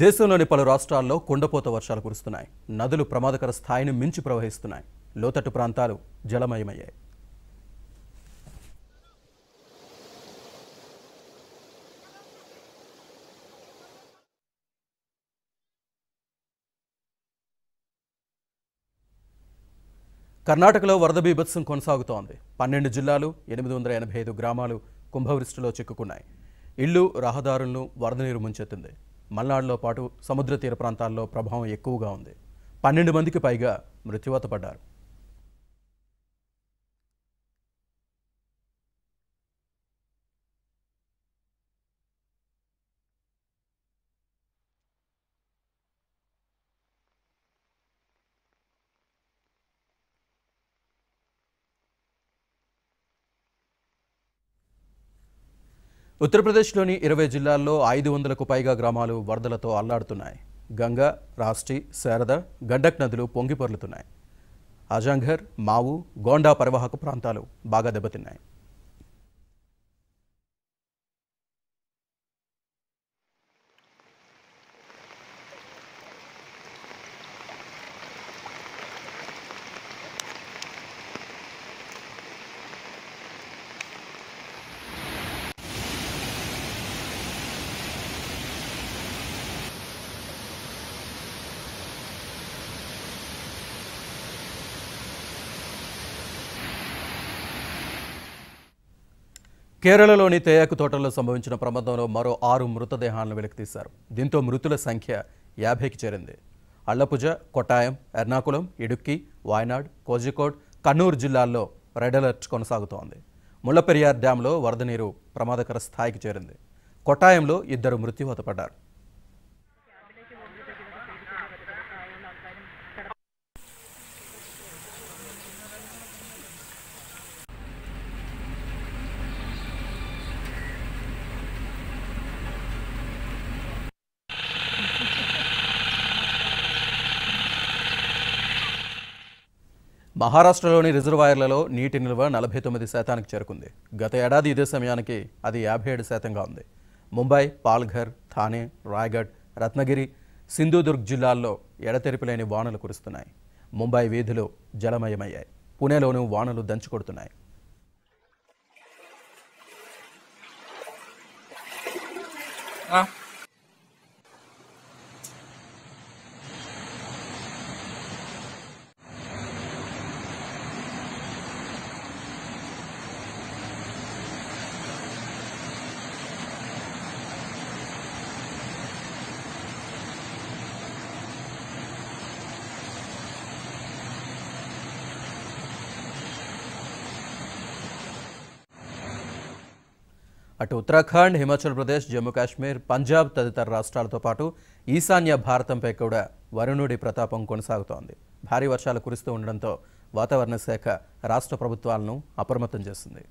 దేశంలోని పలు రాష్ట్రాల్లో కొండపోత వర్షాలు కురుస్తున్నాయి నదులు ప్రమాదకర స్థాయిని మించి ప్రవహిస్తున్నాయి లోతట్టు ప్రాంతాలు జలమయమయ్యాయి కర్ణాటకలో వరద బీభత్సం కొనసాగుతోంది పన్నెండు జిల్లాలు ఎనిమిది వందల ఎనభై ఐదు గ్రామాలు కుంభవృష్టిలో చిక్కుకున్నాయి ఇళ్ళు రహదారులను వరద నీరు ముంచెత్తింది మల్నాడులో పాటు సముద్ర తీర ప్రాంతాల్లో ప్రభావం ఎక్కువగా ఉంది పన్నెండు మందికి పైగా మృత్యువాత పడ్డారు ఉత్తరప్రదేశ్లోని ఇరవై జిల్లాల్లో ఐదు వందలకు పైగా గ్రామాలు వరదలతో అల్లాడుతున్నాయి గంగా రాష్ట్రి శారద గండక్ నదులు పొంగిపొర్లుతున్నాయి అజంఘర్ మావు గోండా పరివాహక ప్రాంతాలు బాగా దెబ్బతిన్నాయి కేరళలోని తేయాకు తోటల్లో సంభవించిన ప్రమాదంలో మరో ఆరు మృతదేహాలను వెలికితీశారు దీంతో మృతుల సంఖ్య యాభైకి చేరింది అల్లపుజ కొట్టాయం ఎర్నాకుళం ఇడుక్కి వాయనాడ్ కోజికోడ్ కన్నూరు జిల్లాల్లో రెడ్ అలర్ట్ కొనసాగుతోంది ముళ్లపెరియార్ డ్యాంలో వరద నీరు ప్రమాదకర స్థాయికి చేరింది కొట్టాయంలో ఇద్దరు మృత్యుహతపడ్డారు మహారాష్ట్రలోని రిజర్వాయర్లలో నీటి నిల్వ నలభై తొమ్మిది శాతానికి చేరుకుంది గత ఏడాది ఇదే సమయానికి అది యాభై ఏడు శాతంగా ఉంది ముంబై పాల్ఘర్ థానే రాయ్గఢ్ రత్నగిరి సింధుదుర్గ్ జిల్లాల్లో ఎడతెరిపిలేని వానలు కురుస్తున్నాయి ముంబై వీధులు జలమయమయ్యాయి పుణేలోనూ వానలు దంచుకొడుతున్నాయి Ah. అటు ఉత్తరాఖండ్ హిమాచల్ ప్రదేశ్ జమ్మూ కాశ్మీర్ పంజాబ్ తదితర రాష్ట్రాలతో పాటు ఈశాన్య భారతంపై కూడా వరుణుడి ప్రతాపం కొనసాగుతోంది భారీ వర్షాలు కురుస్తూ ఉండడంతో వాతావరణ శాఖ రాష్ట్ర ప్రభుత్వాలను అప్రమత్తం చేస్తుంది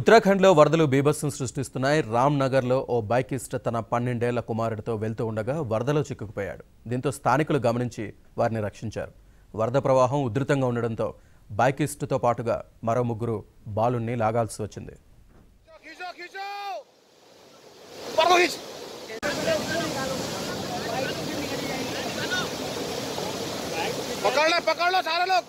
ఉత్తరాఖండ్లో వరదలు బీభత్సం సృష్టిస్తున్నాయి రామ్నగర్లో ఓ బైకిస్ట్ తన పన్నెండేళ్ల కుమారుడితో వెళ్తూ ఉండగా వరదలో చిక్కుకుపోయాడు దీంతో స్థానికులు గమనించి వారిని రక్షించారు వరద ప్రవాహం ఉధృతంగా ఉండడంతో బైకిస్ట్తో పాటుగా మరో ముగ్గురు బాలుణ్ణి లాగాల్సి వచ్చింది పకడలో పకడలో సారా